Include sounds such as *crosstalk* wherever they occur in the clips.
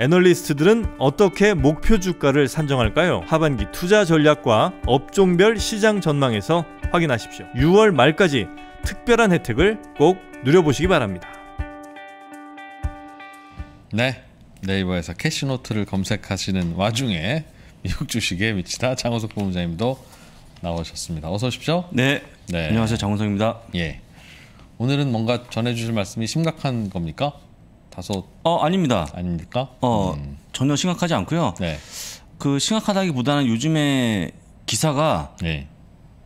애널리스트들은 어떻게 목표 주가를 산정할까요? 하반기 투자 전략과 업종별 시장 전망에서 확인하십시오. 6월 말까지 특별한 혜택을 꼭 누려보시기 바랍니다. 네, 네이버에서 캐시노트를 검색하시는 와중에 미국 주식에 미치다 장호석 본부장님도 나오셨습니다. 어서 오십시오. 네, 네. 안녕하세요 장호석입니다. 예, 오늘은 뭔가 전해주실 말씀이 심각한 겁니까? 다섯 어 아닙니다. 아닙니까? 어 음. 전혀 심각하지 않고요. 네. 그 심각하다기보다는 요즘에 기사가 네.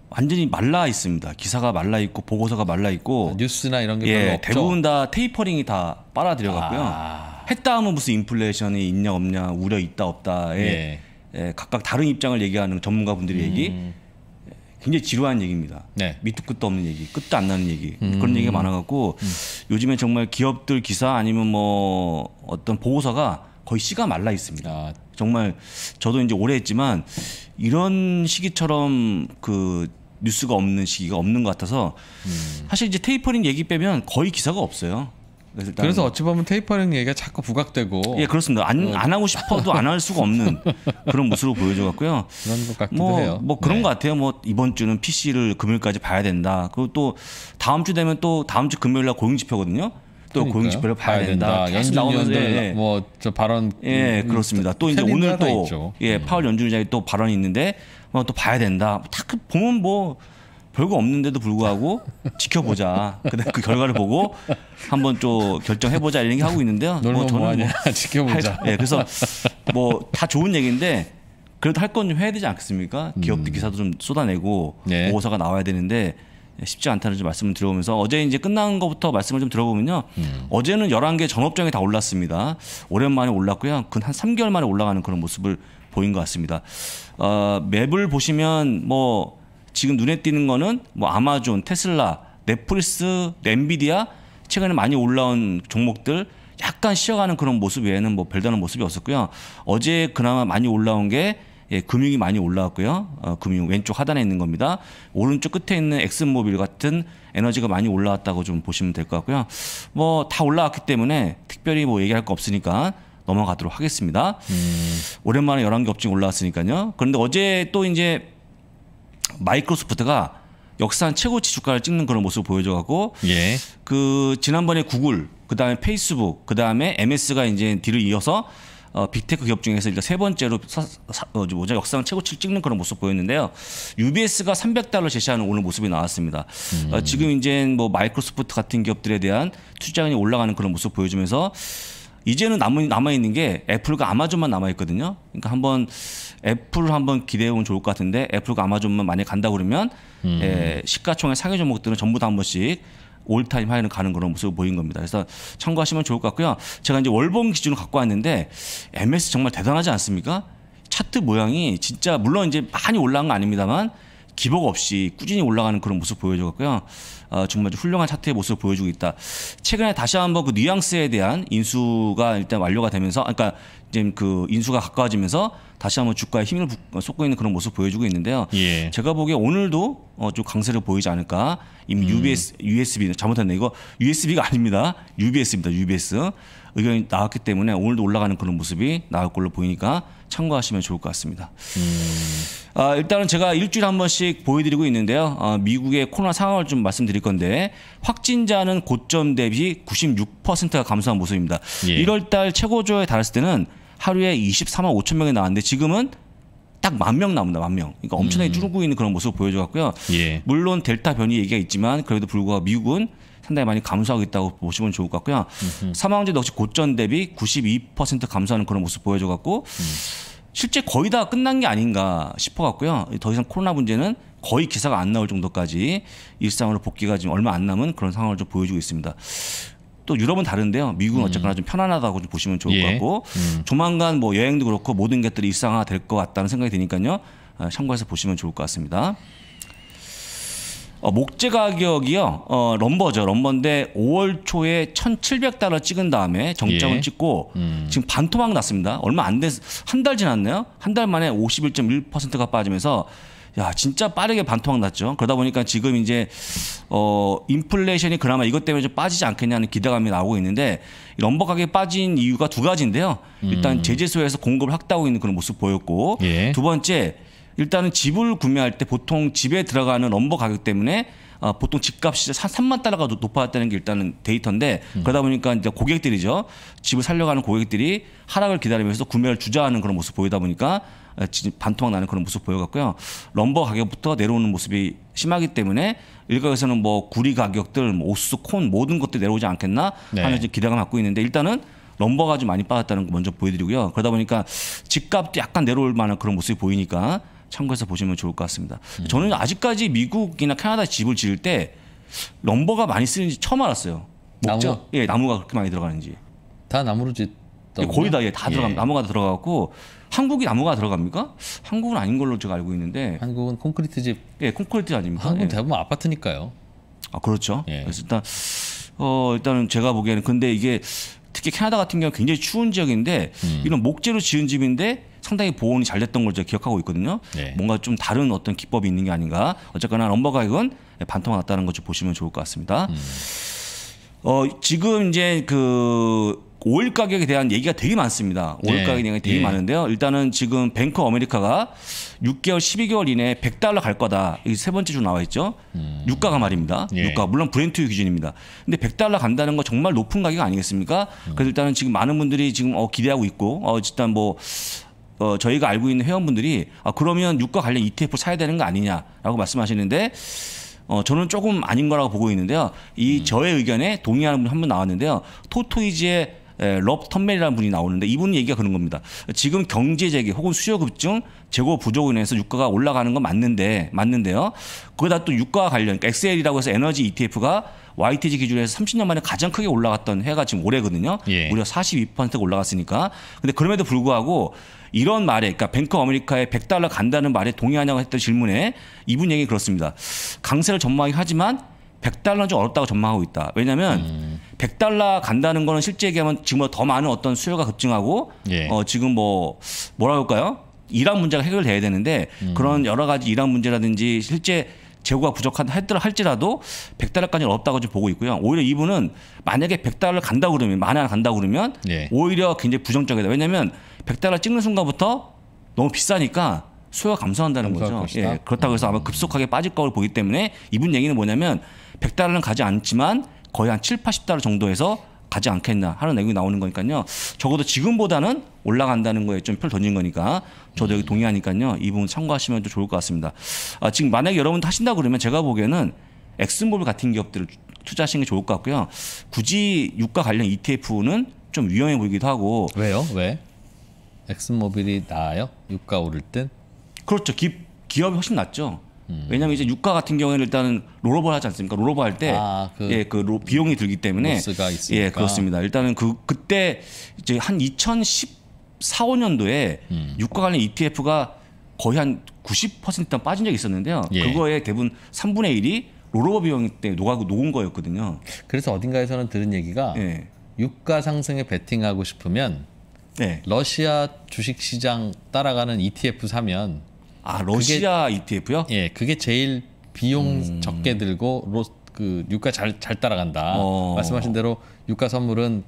완전히 말라 있습니다. 기사가 말라 있고 보고서가 말라 있고 아, 뉴스나 이런 게 예, 대부분 다 테이퍼링이 다 빨아들여 갖고요. 아. 했다 하면 무슨 인플레이션이 있냐 없냐 우려 있다 없다에 예. 예, 각각 다른 입장을 얘기하는 전문가분들의 음. 얘기 굉장히 지루한 얘기입니다. 네. 밑도 끝도 없는 얘기, 끝도 안 나는 얘기 음. 그런 얘기가 많아갖고 음. 요즘에 정말 기업들 기사 아니면 뭐 어떤 보고서가 거의 씨가 말라 있습니다. 아. 정말 저도 이제 오래 했지만 이런 시기처럼 그 뉴스가 없는 시기가 없는 것 같아서 음. 사실 이제 테이퍼링 얘기 빼면 거의 기사가 없어요. 그래서, 네, 그래서 어찌 보면 테이퍼링 얘기가 자꾸 부각되고 예 그렇습니다 안, 네. 안 하고 싶어도 안 할 수가 없는 *laughs* 그런 모습으로 보여줘갖고요 그런 것 같기도 뭐, 해요 뭐 그런 네. 것 같아요 뭐 이번 주는 PC를 금요일까지 봐야 된다 그리고 또 다음 주 되면 또 다음 주 금요일 날 고용 지표거든요 또 고용 지표를 봐야, 봐야 된다. 연준 나오면서 예, 예. 뭐저 발언 예 음, 그렇습니다. 또 이제 오늘 또예 음. 네. 파월 연준 의장이 또 발언이 있는데 뭐 또 봐야 된다. 딱 뭐 그 보면 뭐 별거 없는데도 불구하고 지켜보자. 그다음 그 결과를 보고 한번 좀 결정해보자 이런 게 하고 있는데요. 뭐 저는 뭐하 뭐 *laughs* 지켜보자. 예, 네, 그래서 뭐 다 좋은 얘기인데 그래도 할 건 좀 해야 되지 않겠습니까? 기업도 음. 기사도 좀 쏟아내고 네. 보고서가 나와야 되는데 쉽지 않다는 좀 말씀을 들어보면서 어제 이제 끝난 것부터 말씀을 좀 들어보면요. 음. 어제는 열한 개전업장이다 올랐습니다. 오랜만에 올랐고요. 근한 삼개월 만에 올라가는 그런 모습을 보인 것 같습니다. 어, 맵을 보시면 뭐 지금 눈에 띄는 거는 뭐 아마존, 테슬라, 넷플릭스, 엔비디아 최근에 많이 올라온 종목들 약간 쉬어가는 그런 모습 외에는 뭐 별다른 모습이 없었고요. 어제 그나마 많이 올라온 게 예, 금융이 많이 올라왔고요. 어, 금융 왼쪽 하단에 있는 겁니다. 오른쪽 끝에 있는 엑슨모빌 같은 에너지가 많이 올라왔다고 좀 보시면 될 것 같고요. 뭐 다 올라왔기 때문에 특별히 뭐 얘기할 거 없으니까 넘어가도록 하겠습니다. 음. 오랜만에 1 1개 업종 올라왔으니까요. 그런데 어제 또 이제 마이크로소프트가 역산 최고치 주가를 찍는 그런 모습을 보여줘갖고 예. 그 지난번에 구글 그다음에 페이스북 그다음에 MS가 이제 뒤를 이어서 어, 빅테크 기업 중에서 이제 세 번째로 사, 사, 어, 뭐죠 역상 사 최고치를 찍는 그런 모습 보였는데요. UBS가 300달러 제시하는 오늘 모습이 나왔습니다. 음. 어, 지금 이제 뭐 마이크로소프트 같은 기업들에 대한 투자금이 올라가는 그런 모습 보여주면서 이제는 남은, 남아있는 게 애플과 아마존만 남아있거든요. 그러니까 한번 애플 한번 기대해보면 좋을 것 같은데 애플과 아마존만 만약에 간다 그러면 음. 예, 시가총액 상위 종목들은 전부 다 한 번씩 올타임 하이는 가는 그런 모습을 보인 겁니다. 그래서 참고하시면 좋을 것 같고요. 제가 이제 월봉 기준을 갖고 왔는데 MS 정말 대단하지 않습니까? 차트 모양이 진짜 물론 이제 많이 올라간 거 아닙니다만 기복 없이 꾸준히 올라가는 그런 모습 보여줬고요. 어, 아, 정말 훌륭한 차트의 모습을 보여주고 있다. 최근에 다시 한번 그 뉘앙스에 대한 인수가 일단 완료가 되면서, 아, 그러니까 이제 그 인수가 가까워지면서 다시 한번 주가에 힘을 어, 쏟고 있는 그런 모습 보여주고 있는데요. 예. 제가 보기에 오늘도 어, 좀 강세를 보이지 않을까. 이미 음. UBS, USB, 잘못했네. 이거 USB가 아닙니다. UBS입니다. UBS. 의견이 나왔기 때문에 오늘도 올라가는 그런 모습이 나올 걸로 보이니까 참고하시면 좋을 것 같습니다. 음. 아, 일단은 제가 일주일에 한 번씩 보여드리고 있는데요. 아, 미국의 코로나 상황을 좀 말씀드릴 건데 확진자는 고점 대비 96%가 감소한 모습입니다. 예. 1월달 최고조에 달했을 때는 하루에 24만 5천 명이 나왔는데 지금은 딱 만 명 나옵니다. 만 명. 그러니까 엄청나게 음. 줄고 있는 그런 모습을 보여줘갖고요. 예. 물론 델타 변이 얘기가 있지만 그래도 불구하고 미국은 상당히 많이 감소하고 있다고 보시면 좋을 것 같고요. 사망자도 역시 고전 대비 92% 감소하는 그런 모습 보여줘 갖고 음. 실제 거의 다 끝난 게 아닌가 싶어 갖고요. 더 이상 코로나 문제는 거의 기사가 안 나올 정도까지 일상으로 복귀가 지금 얼마 안 남은 그런 상황을 좀 보여주고 있습니다. 또 유럽은 다른데요. 미국은 음. 어쨌거나 좀 편안하다고 좀 보시면 좋을 예. 것 같고 음. 조만간 뭐 여행도 그렇고 모든 것들이 일상화 될 것 같다는 생각이 드니까요. 아, 참고해서 보시면 좋을 것 같습니다. 어, 목재 가격이요. 어, 럼버죠. 럼버인데 5월 초에 1,700달러 찍은 다음에 정점을 예. 찍고 음. 지금 반토막 났습니다. 얼마 안 됐, 한달 지났네요. 한 달 만에 51.1%가 빠지면서 야 진짜 빠르게 반토막 났죠. 그러다 보니까 지금 이제 어 인플레이션이 그나마 이것 때문에 좀 빠지지 않겠냐는 기대감이 나오고 있는데 럼버 가격이 빠진 이유가 두 가지인데요. 일단 음. 제재소에서 공급을 확대하고 있는 그런 모습 보였고 예. 두 번째 일단은 집을 구매할 때 보통 집에 들어가는 넘버 가격 때문에 어, 보통 집값이 3만 달러가 높아졌다는 게 일단은 데이터인데 음. 그러다 보니까 이제 고객들이죠 집을 살려가는 고객들이 하락을 기다리면서 구매를 주저하는 그런 모습 보이다 보니까 어, 반토막 나는 그런 모습 보여갖고요 럼버 가격부터 내려오는 모습이 심하기 때문에 일각에서는 뭐 구리 가격들 뭐 오스 콘 모든 것들 내려오지 않겠나 네. 하는 기대감 갖고 있는데 일단은 럼버가 좀 많이 빠졌다는 거 먼저 보여드리고요 그러다 보니까 집값도 약간 내려올 만한 그런 모습이 보이니까 참고해서 보시면 좋을 것 같습니다. 음. 저는 아직까지 미국이나 캐나다 집을 지을 때 럼버가 많이 쓰는지 처음 알았어요. 목재, 나무? 예, 나무가 그렇게 많이 들어가는지. 다 나무로 짓. 예, 거의 다, 예, 다 예. 들어가, 나무가 들어가고, 한국이 나무가 들어갑니까? 한국은 아닌 걸로 제가 알고 있는데. 한국은 콘크리트 집. 예, 콘크리트 아닙니까? 한국은 예. 대부분 아파트니까요. 아, 그렇죠. 예. 그래서 일단, 어, 일단은 제가 보기에는 근데 이게 특히 캐나다 같은 경우 는 굉장히 추운 지역인데, 음. 이런 목재로 지은 집인데, 상당히 보온이 잘 됐던 걸 제가 기억하고 있거든요. 네. 뭔가 좀 다른 어떤 기법이 있는 게 아닌가. 어쨌거나 럼버 가격은 반토막 났다는 것을 보시면 좋을 것 같습니다. 음. 어, 지금 이제 그 오일 가격에 대한 얘기가 되게 많습니다. 오일 네. 가격에 대한 얘기가 되게 네. 많은데요. 일단은 지금 뱅크 아메리카가 6개월, 12개월 이내에 100달러 갈 거다. 이 세 번째 줄 나와 있죠. 음. 유가가 말입니다. 예. 유가 물론 브렌트유 기준입니다. 근데 100달러 간다는 거 정말 높은 가격 아니겠습니까? 음. 그래서 일단은 지금 많은 분들이 지금 어, 기대하고 있고 어, 일단 뭐 어, 저희가 알고 있는 회원분들이 아, 그러면 유가 관련 ETF 사야 되는 거 아니냐라고 말씀하시는데 어, 저는 조금 아닌 거라고 보고 있는데요. 이 음. 저의 의견에 동의하는 분이한 분 나왔는데요. 토토이지의 에, 럽텀멜이라는 분이 나오는데 이분 얘기가 그런 겁니다. 지금 경제 재개 혹은 수요 급증, 재고 부족으로 인해서 유가가 올라가는 건 맞는데 맞는데요. 그거다 또 유가 관련 그러니까 XL이라고 해서 에너지 ETF가 YTG 기준에서 30년 만에 가장 크게 올라갔던 해가 지금 올해거든요. 예. 무려 42%가 올라갔으니까. 근데 그럼에도 불구하고 이런 말에 그러니까 뱅크 아메리카에 100달러 간다는 말에 동의하냐고 했던 질문에 이분 얘기 그렇습니다. 강세를 전망이 하지만 100달러는 좀 어렵다고 전망하고 있다. 왜냐하면 음. 100달러 간다는 거는 실제 얘기하면 지금보다 뭐 더 많은 어떤 수요가 급증하고 예. 어, 지금 뭐 뭐라 할까요? 이란 문제가 해결돼야 되는데 음. 그런 여러 가지 이란 문제라든지 실제 재고가 부족한 할더라 할지라도 100달러까지는 없다고좀 보고 있고요. 오히려 이분은 만약에 100달러 간다 그러면 만약 간다 그러면 예. 오히려 굉장히 부정적이다. 왜냐하면 100달러 찍는 순간부터 너무 비싸니까 수요가 감소한다는 거죠. 것이다. 예, 그렇다고 해서 아마 급속하게 빠질 거를 보기 때문에 이분 얘기는 뭐냐면 100달러는 가지 않지만 거의 한 7, 80달러 정도에서 가지 않겠나 하는 내용이 나오는 거니까요. 적어도 지금보다는 올라간다는 거에 좀표 던진 거니까 저도 여기 동의하니까요. 이 부분 참고하시면 좀 좋을 것 같습니다. 아, 지금 만약에 여러분 하신다 그러면 제가 보기에는 엑슨모 같은 기업들을 투자하시는 게 좋을 것 같고요. 굳이 유가 관련 ETF는 좀 위험해 보이기도 하고 왜요? 왜? 엑스모빌이 나아요? 유가 오를 땐? 그렇죠. 기, 기업이 훨씬 낫죠. 음. 왜냐하면 이제 유가 같은 경우에는 일단은 롤오버 하지 않습니까? 롤오버 할때 예그 아, 그, 예, 그 비용이 들기 때문에 예 그렇습니다. 일단은 그 그때 이제 한 2014, 5년도에 음. 유가 관련 ETF가 거의 한 90%단 빠진 적이 있었는데요. 예. 그거에 대부분 3분의 1이 롤오버 비용 때 녹아고 녹은 거였거든요. 그래서 어딘가에서는 들은 얘기가 예. 유가 상승에 베팅하고 싶으면 네. 러시아 주식 시장 따라가는 ETF 사면 아 러시아 그게, ETF요? 예, 그게 제일 비용 음. 적게 들고 로, 그 유가 잘 잘 따라간다. 어. 말씀하신 대로 유가 선물은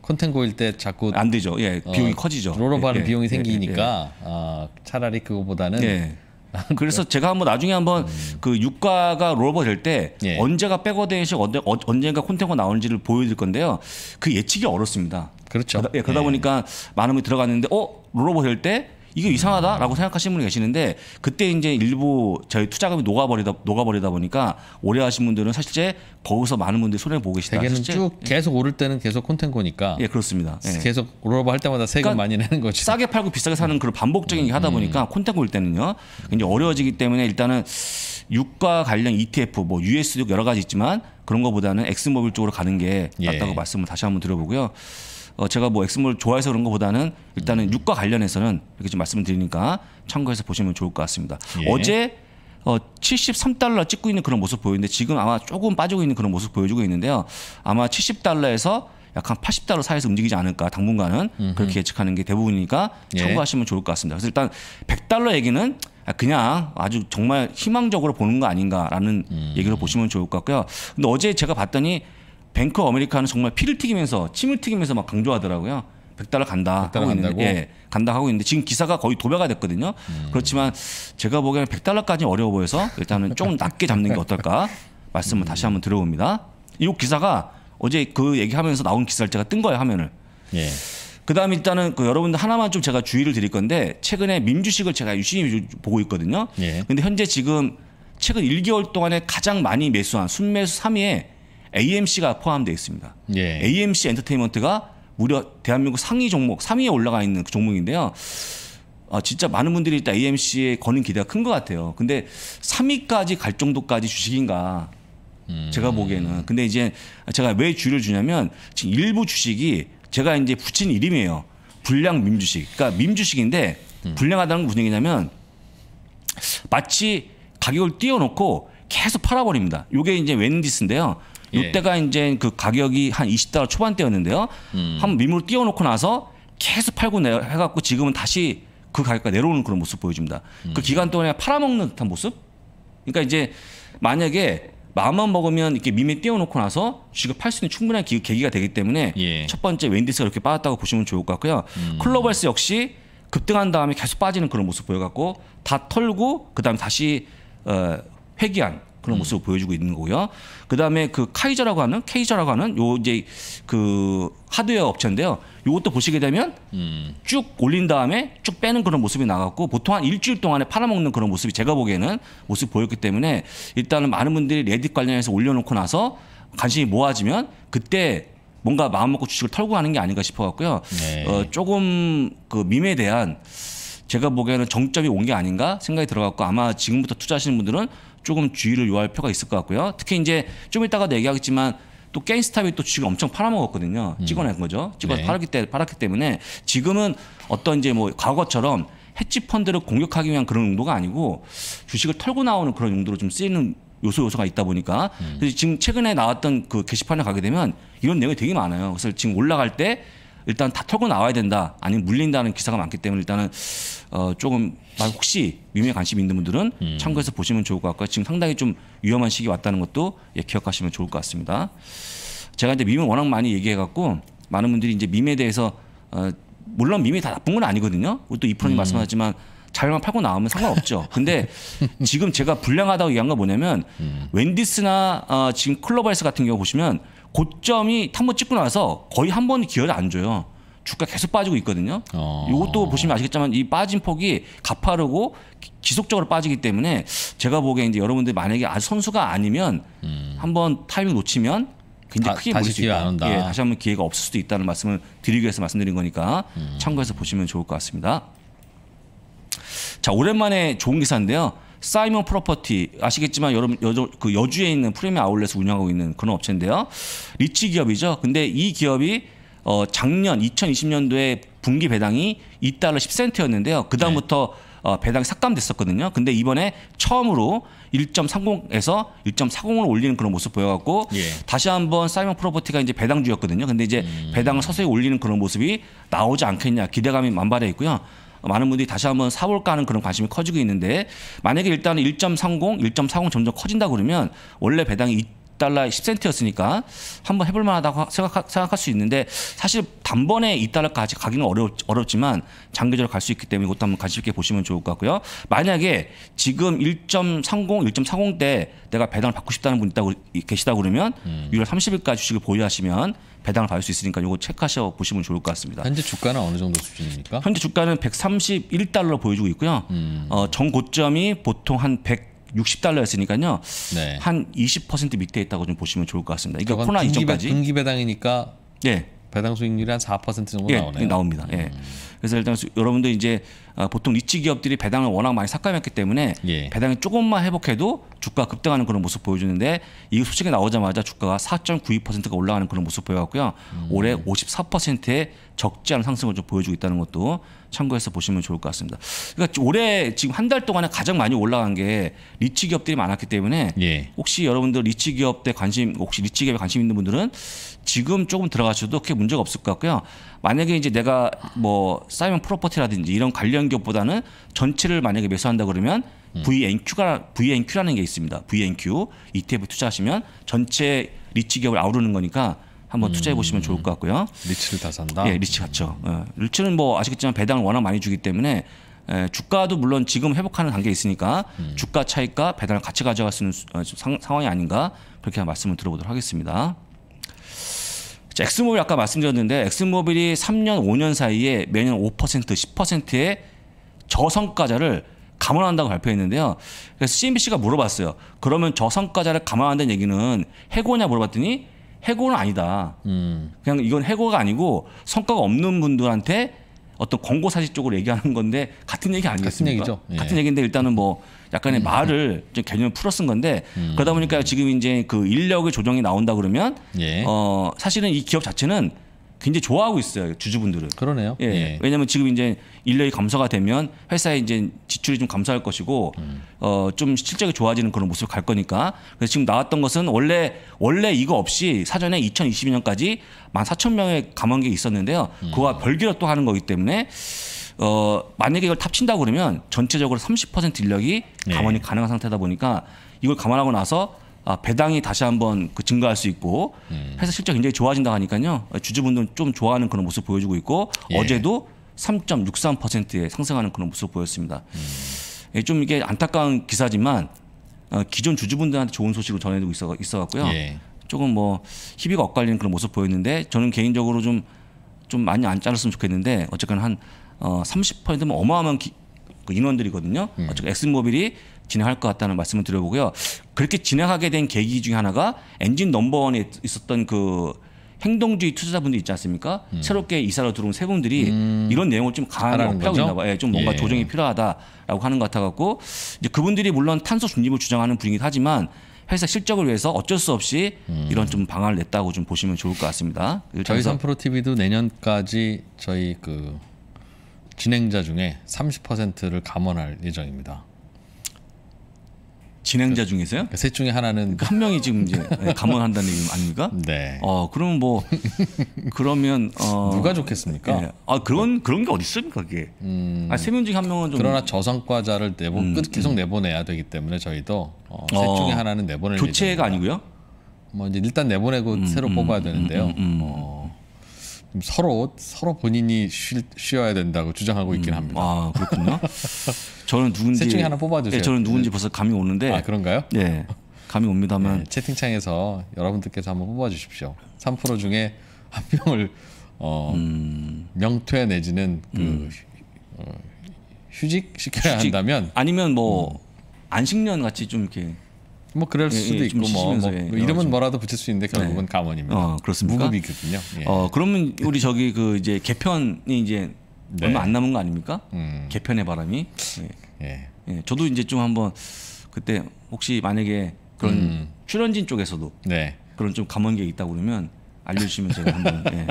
콘텐고일 때 자꾸 안 되죠. 예, 어, 비용이 어, 커지죠. 롤오버하는 예, 예, 비용이 예, 생기니까 예, 어, 차라리 그거보다는 *laughs* 그래서 제가 한번 나중에 한번 음. 그 유가가 롤버 될 때 언제가 백어데이시 언제, 언젠가 콘텐고 나오는지를 보여드릴 건데요. 그 예측이 어렵습니다. 그렇죠. 그다, 예, 그러다 네. 보니까 많은 분이 들어갔는데 어롤러버될때 이게 이상하다라고 생각하시는 분이 계시는데 그때 이제 일부 저희 투자금이 녹아버리다 녹아버리다 보니까 오래 하신 분들은 사실제 거기서 많은 분들이 손해 보고 계시다. 대개는 쭉 계속 오를 때는 계속 콘텐고니까예 그렇습니다. 예. 계속 롤오버 할 때마다 세금 그러니까 많이 내는 거죠. 싸게 팔고 비싸게 사는 그런 반복적인 게 하다 음. 보니까 음. 콘텐고일 때는요 굉장히 어려워지기 때문에 일단은 유가 관련 ETF 뭐 US도 여러 가지 있지만 그런 거보다는 엑스모빌 쪽으로 가는 게맞다고 예. 말씀을 다시 한번 드려보고요. 어 제가 뭐 엑스몰 좋아해서 그런 것보다는 일단은 음. 육과 관련해서는 이렇게 좀 말씀을 드리니까 참고해서 보시면 좋을 것 같습니다. 예. 어제 어 73달러 찍고 있는 그런 모습 보이는데 지금 아마 조금 빠지고 있는 그런 모습 보여주고 있는데요. 아마 70달러에서 약 한 80달러 사이에서 움직이지 않을까 당분간은 음흠. 그렇게 예측하는 게 대부분이니까 예. 참고하시면 예. 좋을 것 같습니다. 그래서 일단 100달러 얘기는 그냥 아주 정말 희망적으로 보는 거 아닌가라는 음. 얘기를 보시면 좋을 것 같고요. 근데 어제 제가 봤더니 뱅크 아메리카는 정말 피를 튀기면서 침을 튀기면서 막 강조하더라고요. 100달러 간다. 100달러 하고 있는데, 예, 간다 하고 있는데 지금 기사가 거의 도배가 됐거든요. 음. 그렇지만 제가 보기에는 100달러까지는 어려워 보여서 일단은 조금 *laughs* 낮게 잡는 게 어떨까 말씀을 음. 다시 한번 드려봅니다이 기사가 어제 그 얘기하면서 나온 기사를 제가 뜬 거예요 화면을. 예. 그다음 에 일단은 그 여러분들 하나만 좀 제가 주의를 드릴 건데 최근에 민주식을 제가 유심히 보고 있거든요. 그런데 예. 현재 지금 최근 1개월 동안에 가장 많이 매수한 순매수 3위에 AMC가 포함되어 있습니다. 예. AMC 엔터테인먼트가 무려 대한민국 상위 종목 3위에 올라가 있는 그 종목인데요. 아, 진짜 많은 분들이 일단 AMC에 거는 기대가 큰 것 같아요. 근데 3위까지 갈 정도까지 주식인가? 음. 제가 보기에는. 근데 이제 제가 왜 주를 주냐면 지금 일부 주식이 제가 이제 붙인 이름이에요. 불량 민주식. 그러니까 민주식인데 음. 불량하다는 건 무슨 얘기냐면 마치 가격을 띄워놓고 계속 팔아버립니다. 요게 이제 웬디스인데요. 이때가 예. 이제 그 가격이 한 20달러 초반대였는데요. 음. 한번 밀물 띄워놓고 나서 계속 팔고 내, 해갖고 지금은 다시 그 가격가 내려오는 그런 모습 보여줍니다. 그 음. 그 기간 동안에 팔아먹는 듯한 모습. 그러니까 이제 만약에 마음만 먹으면 이렇게 미에 띄워놓고 나서 주식을 팔수 있는 충분한 기, 계기가 되기 때문에 예. 첫 번째 웬디스가 이렇게 빠졌다고 보시면 좋을 것 같고요. 음. 클로벌스 역시 급등한 다음에 계속 빠지는 그런 모습 보여갖고 다 털고 그 다음에 다시 어, 회귀한 그런 음. 모습을 음. 보여주고 있는 거고요. 그다음에 그 카이저라고 하는 케이저라고 하는 요 이제 그 하드웨어 업체인데요. 요것도 보시게 되면 음. 쭉 올린 다음에 쭉 빼는 그런 모습이 나갔고 보통 한 일주일 동안에 팔아먹는 그런 모습이 제가 보기에는 모습 보였기 때문에 일단은 많은 분들이 레딧 관련해서 올려놓고 나서 관심이 모아지면 그때 뭔가 마음먹고 주식을 털고 가는 게 아닌가 싶어 갖고요. 네. 어, 조금 그 밈에 대한 제가 보기에는 정점이 온 게 아닌가 생각이 들어갖고 아마 지금부터 투자하시는 분들은 조금 주의를 요할 필요가 있을 것 같고요. 특히 이제 좀 이따가도 얘기하겠지만 또 게임스탑이 또 주식을 엄청 팔아먹었거든요. 음. 찍어낸 거죠. 찍어 네. 팔았기, 때, 팔았기 때문에 지금은 어떤 이제 뭐 과거처럼 해치 펀드를 공격하기 위한 그런 용도가 아니고 주식을 털고 나오는 그런 용도로 좀 쓰이는 요소 요소가 있다 보니까 음. 그래서 지금 최근에 나왔던 그 게시판에 가게 되면 이런 내용이 되게 많아요. 그래서 지금 올라갈 때 일단 다 털고 나와야 된다 아니면 물린다는 기사가 많기 때문에 일단은 어 조금 혹시 미묘 에 관심 있는 분들은 음. 참고해서 보시면 좋을 것 같고요. 지금 상당히 좀 위험한 시기 왔다는 것도 예, 기억하시면 좋을 것 같습니다. 제가 이제 미묘 워낙 많이 얘기해갖고 많은 분들이 이제 미 밈에 대해서 어, 물론 미이다 나쁜 건 아니거든요. 우리 또 이프로님 음. 말씀하셨지만 자료만 팔고 나오면 상관없죠. 근데 *laughs* 지금 제가 불량하다고 얘기한 건 뭐냐면 음. 웬디스나 어, 지금 클로바이스 같은 경우 보시면 고점이 한 번 찍고 나서 거의 한 번기어를안 줘요. 주가 계속 빠지고 있거든요. 어. 이것도 보시면 아시겠지만 이 빠진 폭이 가파르고 지속적으로 빠지기 때문에 제가 보기에 이제 여러분들 만약에 아주 선수가 아니면 음. 한번 타이밍 놓치면 굉장히 크게 물실수 있다. 예, 다시 한번 기회가 없을 수도 있다는 말씀을 드리기 위해서 말씀드린 거니까 음. 참고해서 보시면 좋을 것 같습니다. 자 오랜만에 좋은 기사인데요. 사이먼 프로퍼티 아시겠지만 여러분 여주, 그 여주에 있는 프리미엄 아울렛을 운영하고 있는 그런 업체인데요. 리치 기업이죠. 근데 이 기업이 어, 작년 2020년도에 분기 배당이 2달러 10센트였는데요. 그다음부터 네. 어, 배당이 삭감됐었거든요. 근데 이번에 처음으로 1.30에서 1.40으로 올리는 그런 모습 보여갖고 예. 다시 한번 사이먼 프로퍼티가 이제 배당주였거든요. 근데 이제 음. 배당을 서서히 올리는 그런 모습이 나오지 않겠냐 기대감이 만발해 있고요. 많은 분들이 다시 한번 사볼까 하는 그런 관심이 커지고 있는데 만약에 일단 1.30, 1.40 점점 커진다 그러면 원래 배당이 2달러 10센트였으니까 한번 해볼 만하다고 생각할, 수 있는데 사실 단번에 2달러까지 가기는 어렵, 어렵지만 장기적으로 갈 수 있기 때문에 이것도 한번 관심 있게 보시면 좋을 것 같고요. 만약에 지금 1.30, 1.40 때 내가 배당을 받고 싶다는 분 있다고 계시다 그러면 음. 6월 30일까지 주식을 보유하시면 배당을 받을 수 있으니까 이거 체크하셔 보시면 좋을 것 같습니다. 현재 주가는 어느 정도 수준입니까? 현재 주가는 131달러 보여주고 있고요. 음. 어, 전 고점이 보통 한1 60달러였으니까요. 네. 한20% 밑에 있다고 좀 보시면 좋을 것 같습니다. 이게 코로나 이전까지. 분기 배당이니까 예. 배당 수익률이 한 4% 정도 예, 나오네요. 나옵니다. 예. 음. 예. 그래서 일단 여러분도 이제 아, 보통 리치 기업들이 배당을 워낙 많이 삭감했기 때문에 예. 배당이 조금만 회복해도 주가 급등하는 그런 모습 보여주는데 이 소식이 나오자마자 주가가 4.92%가 올라가는 그런 모습 보여갖고요. 음. 올해 54%의 적지 않은 상승을 좀 보여주고 있다는 것도 참고해서 보시면 좋을 것 같습니다. 그러니까 올해 지금 한 달 동안에 가장 많이 올라간 게 리치 기업들이 많았기 때문에 예. 혹시 여러분들 리치 기업 때 관심 혹시 리치 기업에 관심 있는 분들은 지금 조금 들어가셔도 크게 문제가 없을 것 같고요. 만약에 이제 내가 뭐 사이먼 프로퍼티라든지 이런 관련 기업보다는 전체를 만약에 매수한다 그러면 음. VNQ가 VNQ라는 게 있습니다. VNQ ETF 투자하시면 전체 리치 기업을 아우르는 거니까 한번 음. 투자해 보시면 좋을 것 같고요. 리치를 다 산다. 예, 리치 같죠. 음. 리치는 뭐 아시겠지만 배당을 워낙 많이 주기 때문에 예, 주가도 물론 지금 회복하는 단계에 있으니까 음. 주가 차익과 배당을 같이 가져갈 수 있는 수, 어, 상, 상황이 아닌가 그렇게 말씀을 들어보도록 하겠습니다. 엑스모빌 아까 말씀드렸는데 엑스모빌이 3년 5년 사이에 매년 5% 10%의 저성과자를 감안한다고 발표했는데요. 그래서 CNBC가 물어봤어요. 그러면 저성과자를 감안한다는 얘기는 해고냐 물어봤더니 해고는 아니다. 음. 그냥 이건 해고가 아니고 성과가 없는 분들한테 어떤 권고 사실 쪽으로 얘기하는 건데 같은 얘기 아니겠습니까? 같은, 예. 같은 얘기인데 일단은 뭐 약간의 음. 말을 좀 개념을 풀어쓴 건데 음. 그러다 보니까 지금 이제 그 인력의 조정이 나온다 그러면 예. 어 사실은 이 기업 자체는 굉장히 좋아하고 있어요 주주분들은. 그러네요. 예. 예. 왜냐하면 지금 이제 인력이 감소가 되면 회사에 이제 지출이 좀 감소할 것이고 음. 어좀 실적이 좋아지는 그런 모습을 갈 거니까 그래서 지금 나왔던 것은 원래 원래 이거 없이 사전에 2022년까지 14,000명의 감원객이 있었는데요. 음. 그와 별개로 또 하는 거기 때문에 어 만약에 이걸 탑친다 그러면 전체적으로 30% 인력이 예. 감원이 예. 가능한 상태다 보니까 이걸 감안하고 나서 아, 배당이 다시 한번 그 증가할 수 있고 음. 회사 실적 굉장히 좋아진다 하니까요. 어, 주주분들 좀 좋아하는 그런 모습 보여주고 있고 예. 어제도 3.63%에 상승하는 그런 모습 보였습니다. 음. 예, 좀 이게 안타까운 기사지만 어, 기존 주주분들한테 좋은 소식을 전해지고 있어 있어갖고요. 예. 조금 뭐 희비가 엇갈리는 그런 모습 보였는데 저는 개인적으로 좀좀 좀 많이 안 자랐으면 좋겠는데 어쨌거나 한 어, 30%면 어마어마한 기, 그 인원들이거든요. 음. 어쨌든 엑슨모빌이 진행할 것 같다는 말씀을 드려보고요. 그렇게 진행하게 된 계기 중에 하나가 엔진 넘버원에 있었던 그 행동주의 투자자분들 있지 않습니까? 음. 새롭게 이사로 들어온 세 분들이 음. 이런 내용을 좀 강한 어필하고 있나 봐요. 예, 좀 뭔가 예. 조정이 필요하다라고 하는 것 같아갖고 이제 그분들이 물론 탄소 중립을 주장하는 분이긴 하지만 회사 실적을 위해서 어쩔 수 없이 음. 이런 좀 방안을 냈다고 좀 보시면 좋을 것 같습니다. 저희 삼프로 TV도 내년까지 저희 그 진행자 중에 30%를 감원할 예정입니다. 진행자 중에서요? 그러니까 셋 중에 하나는 그러니까 한 명이 지금 이제 *laughs* 네, 감원한다는 얘기 아닙니까? 네. 어 그러면 뭐 그러면 어, 누가 좋겠습니까? 네. 아 그런 그런 게 어디 있습니까 그게? 음, 아세 명 중에 한 명은 좀 그러나 저성과자를 내보 음, 끝 계속 음. 내보내야 되기 때문에 저희도 어, 셋 어, 중에 하나는 내보낼 교체가 예정입니다. 아니고요? 뭐 이제 일단 내보내고 음, 새로 음, 뽑아야 되는데요. 음, 어, 서로 서로 본인이 쉴, 쉬어야 된다고 주장하고 있긴 음, 합니다. 아 그렇군요. *laughs* 저는 누군지 중에 하나 뽑아주세요. 예, 저는 누군지 네. 벌써 감이 오는데. 아 그런가요? 네, 감이 옵니다만 네, 채팅창에서 여러분들께서 한번 뽑아주십시오. 3% 중에 한 명을 어, 음. 명퇴 내지는 그 음. 휴직 어, 시켜야 휴직, 한다면 아니면 뭐 음. 안식년 같이 좀 이렇게 뭐 그럴 예, 예, 수도 예, 있고 뭐, 뭐 예, 그 이름은 뭐라도 붙일 수 있는데 결국은 네. 감원입니다. 어, 그렇습니까? 무급이거든요. 예. 어 그러면 우리 저기 그 이제 개편이 이제 네. 얼마 안 남은 거 아닙니까? 음. 개편의 바람이. 예. 예. 저도 이제 좀 한번 그때 혹시 만약에 그런 음. 출연진 쪽에서도 네. 그런 좀 감원계획이 있다 고 그러면 알려주시면 제가 한번 예,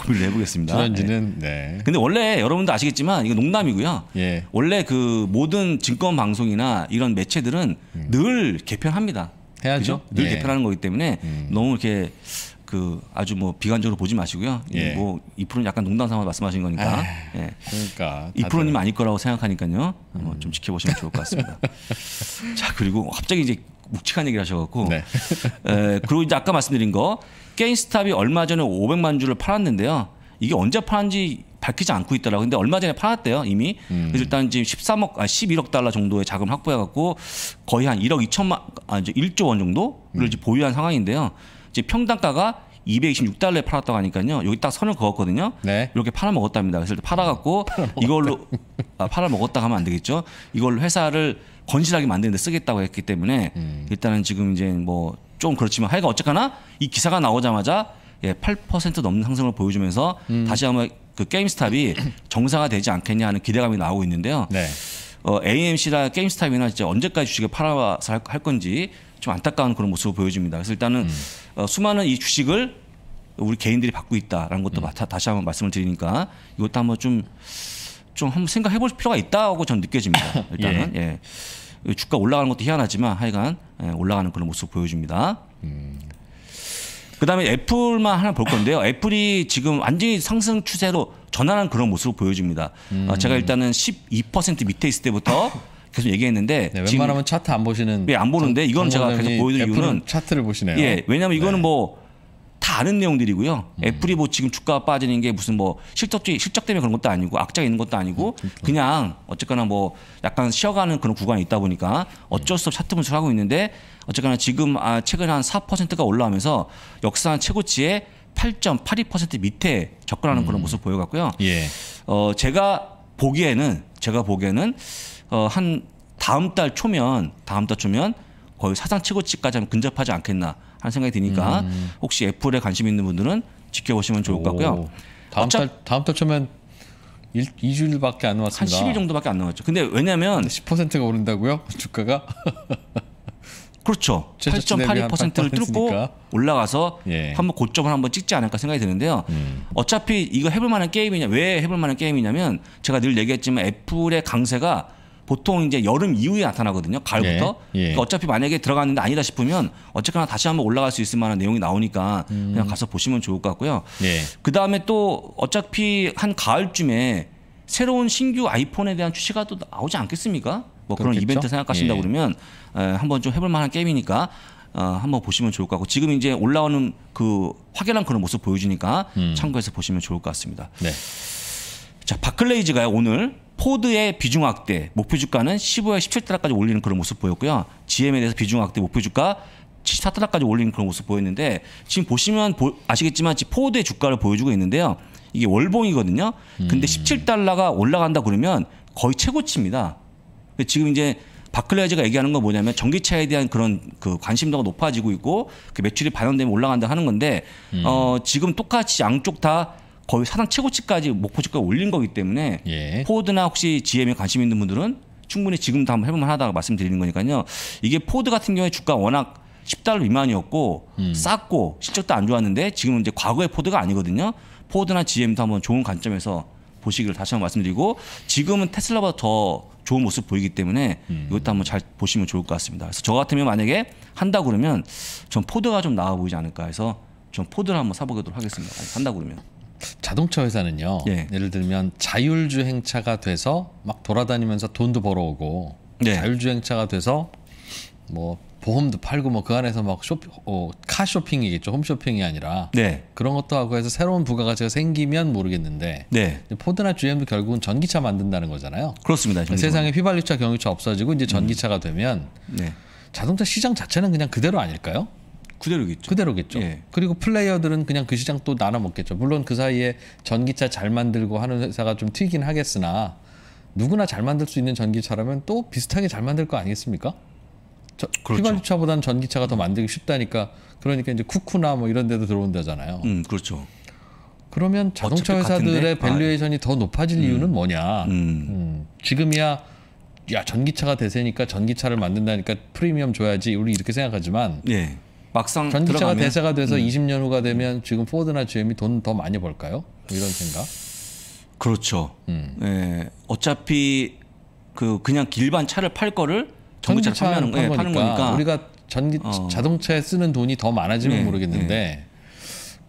고민을 해보겠습니다. 주런지는 예. 네. 근데 원래 여러분도 아시겠지만 이거 농담이고요. 예. 원래 그 모든 증권 방송이나 이런 매체들은 음. 늘 개편합니다. 해야죠. 그죠? 늘 네. 개편하는 거기 때문에 음. 너무 이렇게 그 아주 뭐 비관적으로 보지 마시고요. 예. 뭐이 프로는 약간 농담 삼아 말씀하신 거니까. 아, 예. 그러니까 이 프로님 아닐 거라고 생각하니까요. 음. 좀 지켜보시면 좋을 것 같습니다. 자 그리고 갑자기 이제 묵직한 얘기를 하셔갖고. 네. 에, 그리고 이제 아까 말씀드린 거 게임스탑이 얼마 전에 500만 주를 팔았는데요. 이게 언제 팔았는지 밝히지 않고 있더라고요. 근데 얼마 전에 팔았대요, 이미. 음. 그래서 일단 지금 13억, 아, 11억 달러 정도의 자금 확보해갖고 거의 한 1억 2천만, 아, 이제 1조 원 정도를 음. 보유한 상황인데요. 이제 평당가가 226달러에 팔았다고 하니까요. 여기 딱 선을 그었거든요. 네. 이렇게 팔아먹었답니다. 그래서 팔아갖고 음. 이걸로, 아, 팔아먹었다 하면 안 되겠죠. 이걸 회사를 건실하게 만드는데 쓰겠다고 했기 때문에 음. 일단은 지금 이제 뭐좀 그렇지만 하여간 어쨌거나 이 기사가 나오자마자 예, 8% 넘는 상승을 보여주면서 음. 다시 한번 그 게임스탑이 *clears throat* 정상화 되지 않겠냐 하는 기대감이 나오고 있는데요. 네. 어, AMC나 게임스탑이나 진짜 언제까지 주식을 팔아서 할 건지 좀 안타까운 그런 모습을 보여줍니다. 그래서 일단은 음. 어, 수많은 이 주식을 우리 개인들이 받고 있다라는 것도 음. 다시 한번 말씀을 드리니까 이것도 한번 좀, 좀 한번 생각해 볼 필요가 있다고 저는 느껴집니다. *laughs* 예. 일단은. 예. 예. 주가 올라가는 것도 희한하지만 하여간 예, 올라가는 그런 모습 보여줍니다. 그다음에 애플만 하나 볼 건데요. *laughs* 애플이 지금 완전히 상승 추세로 전환한 그런 모습을 보여줍니다. 음. 아, 제가 일단은 12% 밑에 있을 때부터 *laughs* 계속 얘기했는데 네, 웬만하면 차트 안 보시는 예, 안 보는데 이건 제가 계속 보여드는 이유는 차트를 보시네요. 예, 왜냐하면 이거는 네. 뭐다 아는 내용들이고요. 음. 애플이 뭐 지금 주가가 빠지는 게 무슨 뭐 실적 실적 때문에 그런 것도 아니고 악재가 있는 것도 아니고 음, 그렇죠. 그냥 어쨌거나 뭐 약간 쉬어가는 그런 구간이 있다 보니까 어쩔 수 없이 차트 분석을 하고 있는데 어쨌거나 지금 아 최근 한 4%가 올라오면서 역사한 최고치에 8.82% 밑에 접근하는 음. 그런 모습 보여갖고요. 예. 어 제가 보기에는 제가 보기에는 어한 다음 달 초면 다음 달 초면 거의 사상 최고치까지 하면 근접하지 않겠나 하는 생각이 드니까 음. 혹시 애플에 관심 있는 분들은 지켜보시면 좋을 것 같고요. 다음 달 다음 달 초면 1, 2주일밖에 안 남았습니다. 한 10일 정도밖에 안 남았죠. 근데 왜냐면 10%가 오른다고요? 주가가? *laughs* 그렇죠. 8.82%를 뚫고 올라가서 예. 한번 고점을 한번 찍지 않을까 생각이 드는데요. 음. 어차피 이거 해볼 만한 게임이냐 왜 해볼 만한 게임이냐면 제가 늘 얘기했지만 애플의 강세가 보통 이제 여름 이후에 나타나거든요. 가을부터. 예, 예. 그러니까 어차피 만약에 들어갔는데 아니다 싶으면 어쨌거나 다시 한번 올라갈 수 있을 만한 내용이 나오니까 음. 그냥 가서 보시면 좋을 것 같고요. 예. 그 다음에 또 어차피 한 가을쯤에 새로운 신규 아이폰에 대한 출시가 또 나오지 않겠습니까? 뭐 그렇겠죠? 그런 이벤트 생각하신다 예. 그러면 에, 한번 좀 해볼 만한 게임이니까 어, 한번 보시면 좋을 것 같고 지금 이제 올라오는 그 확연한 그런 모습 보여주니까 음. 참고해서 보시면 좋을 것 같습니다. 네. 자, 바클레이즈가요 오늘 포드의 비중 확대, 목표 주가는 15에 17달러까지 올리는 그런 모습 보였고요. GM에 대해서 비중 확대, 목표 주가 74달러까지 올리는 그런 모습 보였는데 지금 보시면 보, 아시겠지만 지금 포드의 주가를 보여주고 있는데요. 이게 월봉이거든요. 근데 음. 17달러가 올라간다 그러면 거의 최고치입니다. 지금 이제 바클레이즈가 얘기하는 건 뭐냐면 전기차에 대한 그런 그 관심도가 높아지고 있고 그 매출이 반영되면 올라간다 하는 건데 음. 어 지금 똑같이 양쪽 다 거의 사상 최고치까지 목표치까지 올린 거기 때문에 예. 포드나 혹시 GM에 관심 있는 분들은 충분히 지금도 한번 해볼만 하다고 말씀드리는 거니까요. 이게 포드 같은 경우에 주가 워낙 10달러 미만이었고 음. 쌌고 실적도 안 좋았는데 지금은 이제 과거의 포드가 아니거든요. 포드나 GM도 한번 좋은 관점에서 보시기를 다시 한번 말씀드리고 지금은 테슬라보다 더 좋은 모습 보이기 때문에 음. 이것도 한번 잘 보시면 좋을 것 같습니다. 그래서 저 같으면 만약에 한다 그러면 전 포드가 좀 나아 보이지 않을까 해서 전 포드를 한번 사보도록 하겠습니다. 한다 그러면. 자동차 회사는요. 예. 를 들면 자율주행차가 돼서 막 돌아다니면서 돈도 벌어오고 네. 자율주행차가 돼서 뭐 보험도 팔고 뭐 그 안에서 막 쇼핑, 어, 카 쇼핑이겠죠. 홈쇼핑이 아니라 네. 그런 것도 하고 해서 새로운 부가가치가 생기면 모르겠는데 네. 포드나 GM도 결국은 전기차 만든다는 거잖아요. 그렇습니다. 전기차. 세상에 휘발유차, 경유차 없어지고 이제 전기차가 되면 네. 자동차 시장 자체는 그냥 그대로 아닐까요? 그대로겠죠. 그대로겠죠. 예. 그리고 플레이어들은 그냥 그 시장 또 나눠 먹겠죠. 물론 그 사이에 전기차 잘 만들고 하는 회사가 좀 튀긴 하겠으나 누구나 잘 만들 수 있는 전기차라면 또 비슷하게 잘 만들 거 아니겠습니까? 저, 그렇죠. 휘발유차보다는 전기차가 더 음. 만들기 쉽다니까 그러니까 이제 쿠쿠나 뭐 이런 데도 들어온다잖아요. 음, 그렇죠. 그러면 자동차 회사들의 밸류에이션이 아, 더 높아질 음. 이유는 뭐냐? 음. 음. 지금이야 야 전기차가 대세니까 전기차를 만든다니까 프리미엄 줘야지 우리 이렇게 생각하지만 예. 막상 전기차가 들어가면, 대세가 돼서 음. 20년 후가 되면 지금 포드나 GM이 돈 더 많이 벌까요? 이런 생각. 그렇죠. 음. 예, 어차피 그 그냥 일반 차를 팔 거를 전기차를 전기차 예, 파는, 예, 파는 거니까 우리가 전기 어. 자동차에 쓰는 돈이 더 많아지면 네, 모르겠는데 네.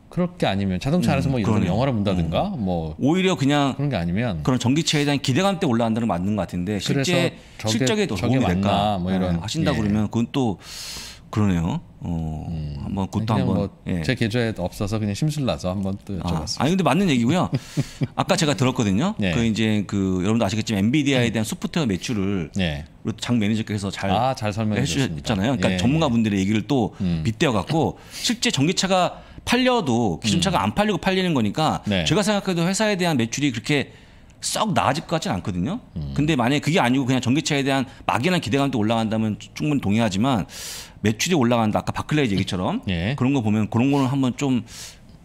그렇게 아니면 자동차 음, 안에서 음, 뭐 이런 그러 영화를 본다든가 음. 뭐 오히려 그냥 그런 게 아니면 그런 전기차에 대한 기대감 때 올라간다는 건 맞는 것 같은데 실제 실적에 더 도움이 될까 뭐 예, 이런 네, 하신다 예. 그러면 그건 또 그러네요. 어, 음. 한번 그것도 한번 뭐 예. 제 계좌에 없어서 그냥 심술나서 한번 또 아, 여쭤봤습니다. 아, 아니 근데 맞는 얘기고요. *laughs* 아까 제가 들었거든요. 예. 그 이제 그 여러분도 아시겠지만 엔비디아에 네. 대한 소프트웨어 매출을 예. 장 매니저께서 잘잘 아, 설명해 주셨잖아요. 그러니까 예. 전문가분들의 예. 얘기를 또 음. 빗대어 갖고 실제 전기차가 팔려도 기존차가 음. 안 팔리고 팔리는 거니까 네. 제가 생각해도 회사에 대한 매출이 그렇게 썩 나아질 것 같지는 않거든요. 음. 근데 만약에 그게 아니고 그냥 전기차에 대한 막연한 기대감도 올라간다면 충분히 동의하지만 매출이 올라간다. 아까 바클레이 얘기처럼 예. 그런 거 보면 그런 거는 한번 좀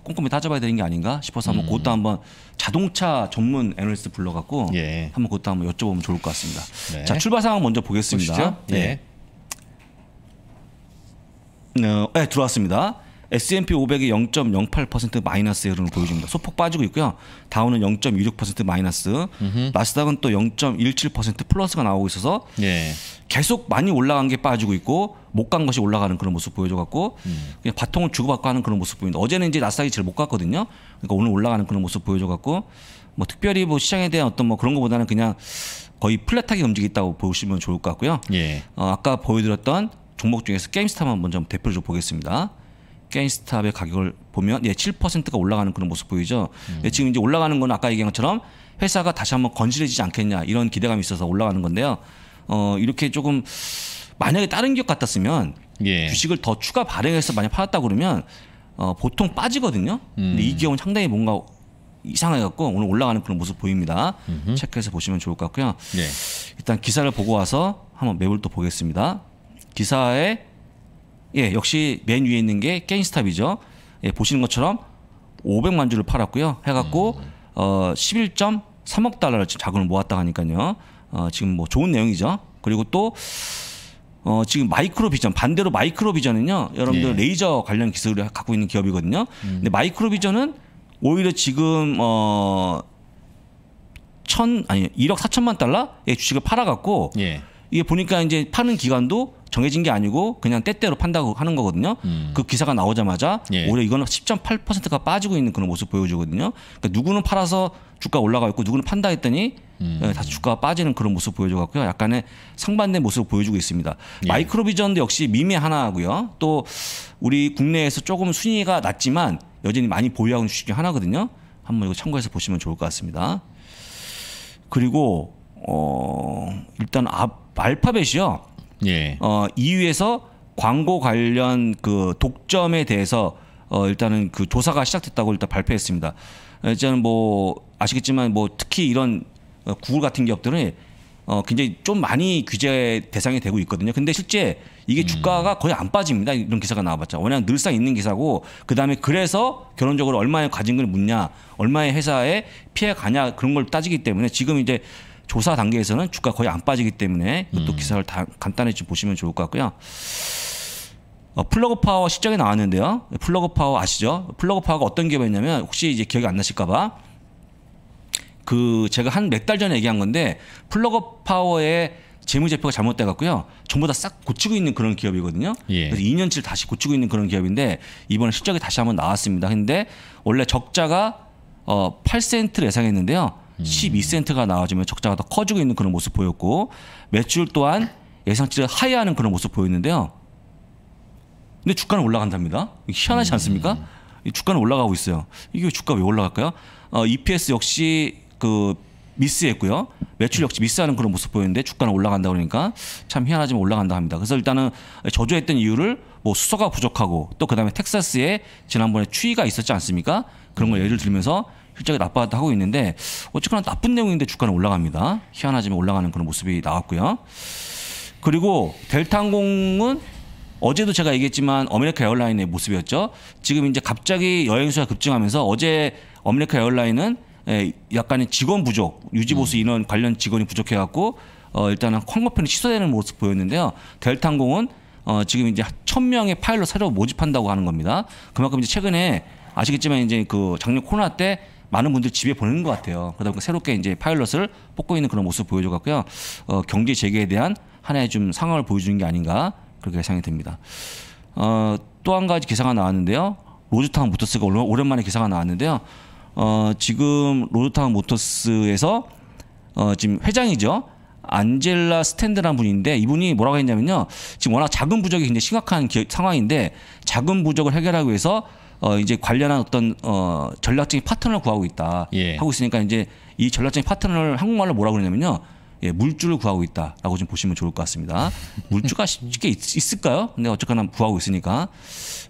꼼꼼히 따져봐야 되는 게 아닌가 싶어서 한번 음. 그것도 한번 자동차 전문 애널리스트 불러갖고 예. 한번 그것도 한번 여쭤보면 좋을 것 같습니다. 네. 자 출발 상황 먼저 보겠습니다. 보시죠? 예. 네, 어, 예, 들어왔습니다. S&P 500이 0.08% 마이너스 의 흐름을 보여줍니다. 소폭 빠지고 있고요. 다우는 0.26% 마이너스, 음흠. 나스닥은 또 0.17% 플러스가 나오고 있어서 예. 계속 많이 올라간 게 빠지고 있고 못 간 것이 올라가는 그런 모습 보여줘갖고 음. 그냥 바통을 주고받고 하는 그런 모습 보입니다. 어제는 이제 나스닥이 제일 못 갔거든요. 그러니까 오늘 올라가는 그런 모습 보여줘갖고 뭐 특별히 뭐 시장에 대한 어떤 뭐 그런 것보다는 그냥 거의 플랫하게 움직였다고 보시면 좋을 것 같고요. 예. 어, 아까 보여드렸던 종목 중에서 게임스타만 먼저 대표를 좀 보겠습니다. 게임스탑의 가격을 보면 예 7%가 올라가는 그런 모습 보이죠. 음. 예, 지금 이제 올라가는 건 아까 얘기한 것처럼 회사가 다시 한번 건실해지지 않겠냐 이런 기대감이 있어서 올라가는 건데요. 어 이렇게 조금 만약에 다른 기업 같았으면 예. 주식을 더 추가 발행해서 만약 팔았다 그러면 어 보통 빠지거든요. 음. 근데 이 기업은 상당히 뭔가 이상해갖고 오늘 올라가는 그런 모습 보입니다. 음흠. 체크해서 보시면 좋을 것 같고요. 예. 일단 기사를 보고 와서 한번 매물또 보겠습니다. 기사에 예, 역시 맨 위에 있는 게게인스탑이죠 예, 보시는 것처럼 500만 주를 팔았고요. 해갖고 음. 어 11.3억 달러를 지금 자금을 모았다 하니까요. 어, 지금 뭐 좋은 내용이죠. 그리고 또 어, 지금 마이크로비전 반대로 마이크로비전은요. 여러분들 예. 레이저 관련 기술을 갖고 있는 기업이거든요. 음. 근데 마이크로비전은 오히려 지금 어천 아니 1억 4천만 달러의 주식을 팔아갖고 예. 이게 보니까 이제 파는 기간도 정해진 게 아니고 그냥 때때로 판다고 하는 거거든요. 음. 그 기사가 나오자마자 예. 오히려 이거는 10.8%가 빠지고 있는 그런 모습 보여주거든요. 그러니까 누구는 팔아서 주가 올라가 있고 누구는 판다 했더니 음. 예, 다시 주가가 빠지는 그런 모습 보여줘 갖고요. 약간의 상반된 모습을 보여주고 있습니다. 예. 마이크로비전도 역시 미미 하나고요. 또 우리 국내에서 조금 순위가 낮지만 여전히 많이 보유하고 있는 주식 중 하나거든요. 한번 이거 참고해서 보시면 좋을 것 같습니다. 그리고 어 일단 아, 알파벳이요. 예. 어, 이유에서 광고 관련 그 독점에 대해서 어, 일단은 그 조사가 시작됐다고 일단 발표했습니다. 일단 어, 뭐 아시겠지만 뭐 특히 이런 어, 구글 같은 기업들은 어, 굉장히 좀 많이 규제 대상이 되고 있거든요. 근데 실제 이게 음. 주가가 거의 안 빠집니다. 이런 기사가 나와봤자. 워낙 늘상 있는 기사고, 그 다음에 그래서 결론적으로 얼마에 가진 걸 묻냐, 얼마의 회사에 피해 가냐, 그런 걸 따지기 때문에 지금 이제 조사 단계에서는 주가 거의 안 빠지기 때문에 이것도 음. 기사를 다, 간단히 좀 보시면 좋을 것 같고요. 어, 플러그 파워 실적이 나왔는데요. 플러그 파워 아시죠? 플러그 파워가 어떤 기업이냐면 혹시 이제 기억이 안 나실까봐 그 제가 한 몇 달 전에 얘기한 건데 플러그 파워의 재무제표가 잘못돼 갖고요. 전부 다 싹 고치고 있는 그런 기업이거든요. 예. 그래서 2년치를 다시 고치고 있는 그런 기업인데 이번에 실적이 다시 한번 나왔습니다. 근데 원래 적자가 어 8센트를 예상했는데요. 12센트가 나와주면 적자가 더 커지고 있는 그런 모습 보였고 매출 또한 예상치를 하회하는 그런 모습 보였는데요. 근데 주가는 올라간답니다. 희한하지 음. 않습니까? 주가는 올라가고 있어요. 이게 주가 왜 올라갈까요? 어, EPS 역시 그 미스했고요. 매출 역시 미스하는 그런 모습 보였는데 주가는 올라간다 그러니까 참 희한하지만 올라간다 합니다. 그래서 일단은 저조했던 이유를 뭐 수소가 부족하고 또 그다음에 텍사스에 지난번에 추위가 있었지 않습니까? 그런 걸 네. 예를 들면서 실적이 나빠졌다 하고 있는데 어쨌거나 나쁜 내용인데 주가는 올라갑니다. 희한하지만 올라가는 그런 모습이 나왔고요. 그리고 델타항공은 어제도 제가 얘기했지만 어메리카 에어라인의 모습이었죠. 지금 이제 갑자기 여행 수가 급증하면서 어제 어메리카 에어라인은 예, 약간의 직원 부족, 유지보수 음. 인원 관련 직원이 부족해갖고 어, 일단은 콩버편이 취소되는 모습 보였는데요. 델타항공은 어, 지금 이제 천명의 파일럿 새로 모집한다고 하는 겁니다. 그만큼 이제 최근에 아시겠지만 이제 그 작년 코로나 때 많은 분들 집에 보내는 것 같아요. 그러다 보니까 새롭게 이제 파일럿을 뽑고 있는 그런 모습 보여줘갖고요. 어, 경제 재개에 대한 하나의 좀 상황을 보여주는 게 아닌가 그렇게 예상이 됩니다. 어, 또 한 가지 기사가 나왔는데요. 로즈타운 모터스가 오랜만에 기사가 나왔는데요. 어, 지금 로즈타운 모터스에서 어, 지금 회장이죠. 안젤라 스탠드라는 분인데 이분이 뭐라고 했냐면요. 지금 워낙 작은 부적이 굉장히 심각한 기, 상황인데 작은 부족을 해결하기 위해서 어 이제 관련한 어떤 어 전략적인 파트너를 구하고 있다 예. 하고 있으니까 이제 이 전략적인 파트너를 한국말로 뭐라고 그러냐면요. 예, 물주를 구하고 있다라고 좀 보시면 좋을 것 같습니다. 물주가 *laughs* 쉽게 있, 을까요 근데 어쨌거나 구하고 있으니까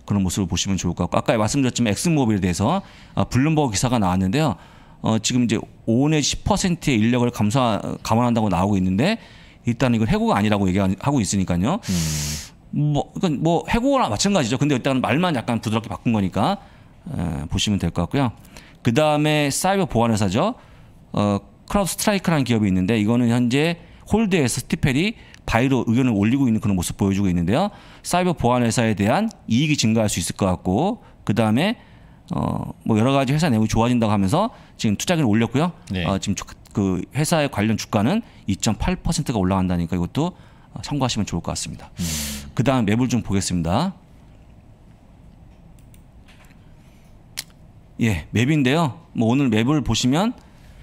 그런 모습을 보시면 좋을 것 같고 아까 말씀드렸지만 엑스모빌에 대해서 어, 블룸버그 기사가 나왔는데요. 어, 지금 이제 5 내지 10%의 인력을 감사 감원한다고 나오고 있는데 일단 이건 해고가 아니라고 얘기하고 있으니까요. 음. 뭐, 그러니까 뭐 해고나 마찬가지죠. 근데 일단 말만 약간 부드럽게 바꾼 거니까 에, 보시면 될 것 같고요. 그 다음에 사이버 보안 회사죠. 어, 크라우드 스트라이크라는 기업이 있는데 이거는 현재 홀드에서 스티펠이 바이로 의견을 올리고 있는 그런 모습 보여주고 있는데요. 사이버 보안 회사에 대한 이익이 증가할 수 있을 것 같고 그 다음에 어, 뭐 여러 가지 회사 내용이 좋아진다고 하면서 지금 투자금을 올렸고요. 네. 어, 지금 그 회사의 관련 주가는 2.8%가 올라간다니까 이것도 어, 참고하시면 좋을 것 같습니다. 음. 그 다음 맵을 좀 보겠습니다. 예, 맵인데요. 뭐 오늘 맵을 보시면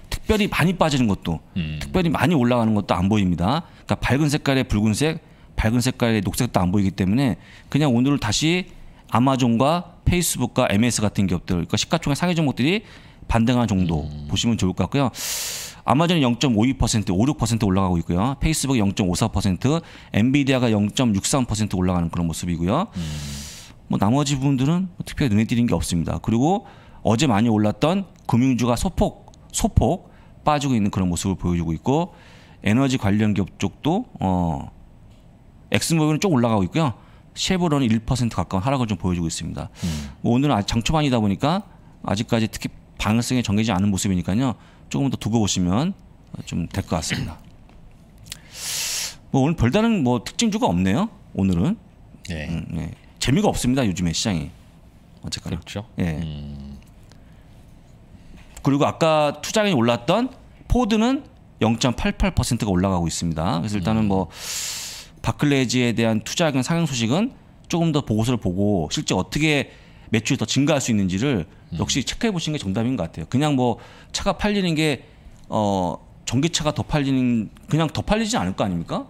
특별히 많이 빠지는 것도 음. 특별히 많이 올라가는 것도 안 보입니다. 그러니까 밝은 색깔의 붉은색, 밝은 색깔의 녹색도 안 보이기 때문에 그냥 오늘 다시 아마존과 페이스북과 MS 같은 기업들, 그러니까 시가총액 상위 종목들이 반등한 정도 음. 보시면 좋을 것 같고요. 아마존이 0.52%, 56% 올라가고 있고요. 페이스북이 0.54%, 엔비디아가 0.63% 올라가는 그런 모습이고요. 음. 뭐 나머지 부분들은 뭐 특별히 눈에 띄는 게 없습니다. 그리고 어제 많이 올랐던 금융주가 소폭 소폭 빠지고 있는 그런 모습을 보여주고 있고 에너지 관련 기업 쪽도 어 엑스모빌은 쭉 올라가고 있고요. 쉐보론은 1% 가까운 하락을 좀 보여주고 있습니다. 음. 뭐 오늘은 아직 장초반이다 보니까 아직까지 특히 방향성에 정해지지 않은 모습이니까요. 조금 더 두고 보시면 좀 될 것 같습니다. 뭐 오늘 별다른 뭐 특징주가 없네요. 오늘은 네. 음, 네. 재미가 없습니다. 요즘에 시장이 어쨌거나 그렇죠. 예. 음. 그리고 아까 투자금 올랐던 포드는 0.88%가 올라가고 있습니다. 그래서 일단은 뭐 바클레지에 대한 투자금 상향 소식은 조금 더 보고서를 보고 실제 어떻게 매출이 더 증가할 수 있는지를 음. 역시 체크해 보시는 게 정답인 것 같아요. 그냥 뭐 차가 팔리는 게 어, 전기차가 더 팔리는 그냥 더 팔리지 않을 거 아닙니까?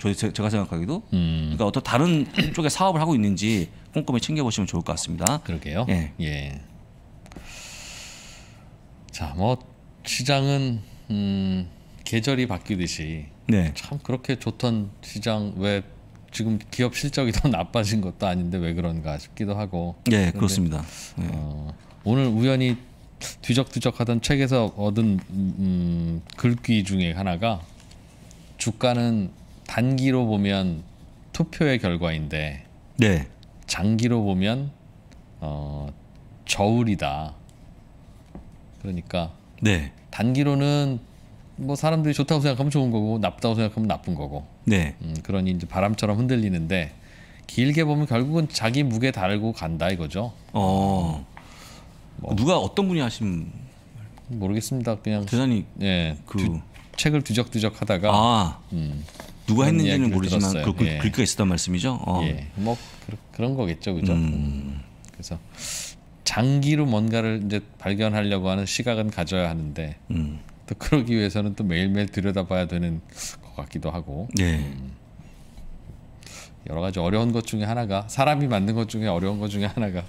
저 제가 생각하기도 음. 그러니까 어떤 다른 *clears throat* 쪽에 사업을 하고 있는지 꼼꼼히 챙겨 보시면 좋을 것 같습니다. 그러게요. 예. 예. 자, 뭐 시장은 음, 계절이 바뀌듯이 네. 참 그렇게 좋던 시장 왜 지금 기업 실적이 더 *laughs* 나빠진 것도 아닌데 왜 그런가 싶기도 하고. 예, 그렇습니다. 예. 어, 오늘 우연히 뒤적뒤적하던 책에서 얻은 음, 음, 글귀 중에 하나가 주가는 단기로 보면 투표의 결과인데 네. 장기로 보면 어, 저울이다. 그러니까 네. 단기로는 뭐 사람들이 좋다고 생각하면 좋은 거고 나쁘다고 생각하면 나쁜 거고 네. 음, 그러니 이제 바람처럼 흔들리는데 길게 보면 결국은 자기 무게 달고 간다 이거죠. 어. 뭐. 누가 어떤 분이 하신 모르겠습니다. 그냥 대단히 예, 그 두, 책을 뒤적뒤적 하다가 아, 음, 누가 했는지는 모르지만 들었어그 예. 글귀가 있었단 말씀이죠. 어. 예, 뭐 그, 런 거겠죠, 그죠. 음. 그래서 장기로 뭔가를 이제 발견하려고 하는 시각은 가져야 하는데 음. 또 그러기 위해서는 또 매일매일 들여다봐야 되는 것 같기도 하고 네. 여러 가지 어려운 것 중에 하나가 사람이 만든 것 중에 어려운 것 중에 하나가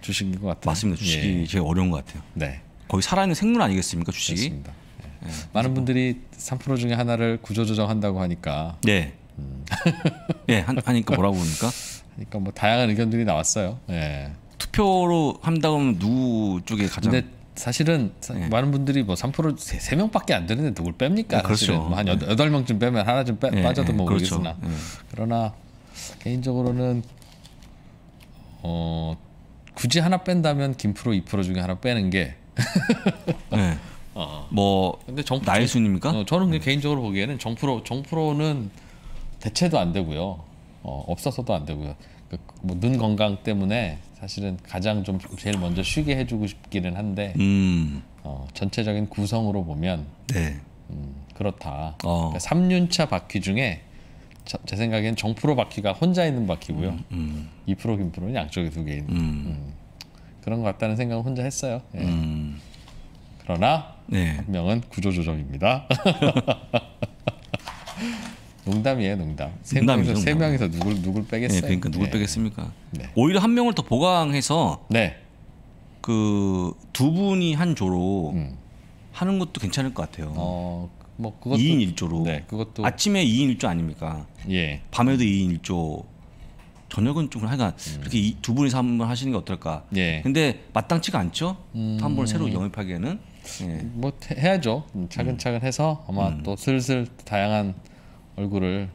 주식인 것 같아요. 맞습니다. 예. 주식이 예. 제일 어려운 것 같아요. 네. 거의 살아있는 생물 아니겠습니까 주식이? 그렇습니다. 예. 예. 많은 분들이 3% 중에 하나를 구조조정한다고 하니까. 네. 음. 예, 예 하, 니까 뭐라고 그니까 하니까 뭐 다양한 의견들이 나왔어요. 예. 투표로 한다면 누구 쪽에 가장? 근데 사실은 네. 많은 분들이 뭐3% 세, 세 명밖에 안 되는데 누굴 뺍니까? 네, 그렇죠. 뭐한 여덟 네. 명쯤 빼면 하나 쯤 빼, 네, 빠져도 뭐 그렇죠. 모르겠으나 그러나 개인적으로는 어 굳이 하나 뺀다면 김프로 2% 중에 하나 빼는 게 *laughs* 네. 어. 뭐 근데 정, 나의 순입니까? 어, 저는 네. 개인적으로 보기에는 정프로 정프로는 대체도 안 되고요. 어, 없어서도 안 되고요. 그 뭐눈 건강 때문에 사실은 가장 좀 제일 먼저 쉬게 해주고 싶기는 한데 음. 어, 전체적인 구성으로 보면 네. 음, 그렇다. 어. 그러니까 3륜차 바퀴 중에 저, 제 생각엔 정프로 바퀴가 혼자 있는 바퀴고요. 음, 음. 2프로 김프로는 양쪽에 두 개 있는 음. 음. 그런 것 같다는 생각을 혼자 했어요. 예. 음. 그러나 네. 명은 구조조정입니다. *laughs* 농담이에요, 농담. 세 농담이죠, 명에서세명에서 누굴 누굴 예, 빼겠어요? 네, 그러니까 누굴 네. 빼겠습니까? 네. 오히려 한 명을 더 보강해서 네. 그두 분이 한 조로 음. 하는 것도 괜찮을 것 같아요. 어, 뭐 그것도 2인 1조로. 네, 그것도 아침에 2인 1조 아닙니까? 예. 밤에도 2인 1조. 저녁은 좀 하여간 음. 이렇게 이, 두 분이서 한번 하시는 게 어떨까? 예. 근데 마땅치가 않죠. 음. 한번 새로 영입하기에는. 예. 뭐 해야죠. 음, 차근차근 해서 아마 음. 또 슬슬 다양한 얼굴을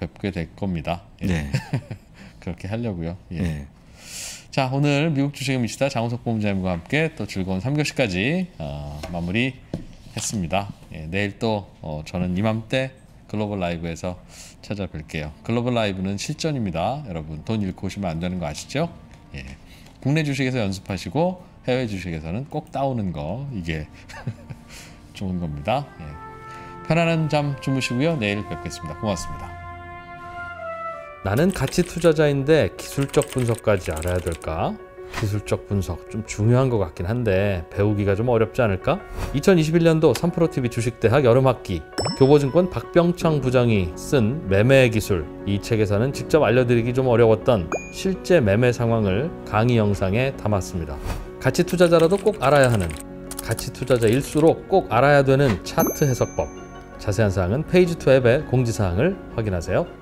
뵙게 될 겁니다. 예. 네. *laughs* 그렇게 하려고요. 예. 네. 자 오늘 미국 주식의 미치다 장우석 본부장님과 함께 또 즐거운 3교시까지 어, 마무리했습니다. 예, 내일 또 어, 저는 이맘때 글로벌 라이브에서 찾아뵐게요. 글로벌 라이브는 실전입니다. 여러분 돈 잃고 오시면 안 되는 거 아시죠? 예. 국내 주식에서 연습하시고 해외 주식에서는 꼭 따오는 거 이게 *laughs* 좋은 겁니다. 예. 편안한 잠 주무시고요. 내일 뵙겠습니다. 고맙습니다. 나는 가치 투자자인데 기술적 분석까지 알아야 될까? 기술적 분석 좀 중요한 것 같긴 한데 배우기가 좀 어렵지 않을까? 2021년도 3프로TV 주식대학 여름학기 교보증권 박병창 부장이 쓴 매매 기술 이 책에서는 직접 알려드리기 좀 어려웠던 실제 매매 상황을 강의 영상에 담았습니다. 가치 투자자라도 꼭 알아야 하는 가치 투자자일수록 꼭 알아야 되는 차트 해석법 자세한 사항은 페이지2 앱의 공지사항을 확인하세요.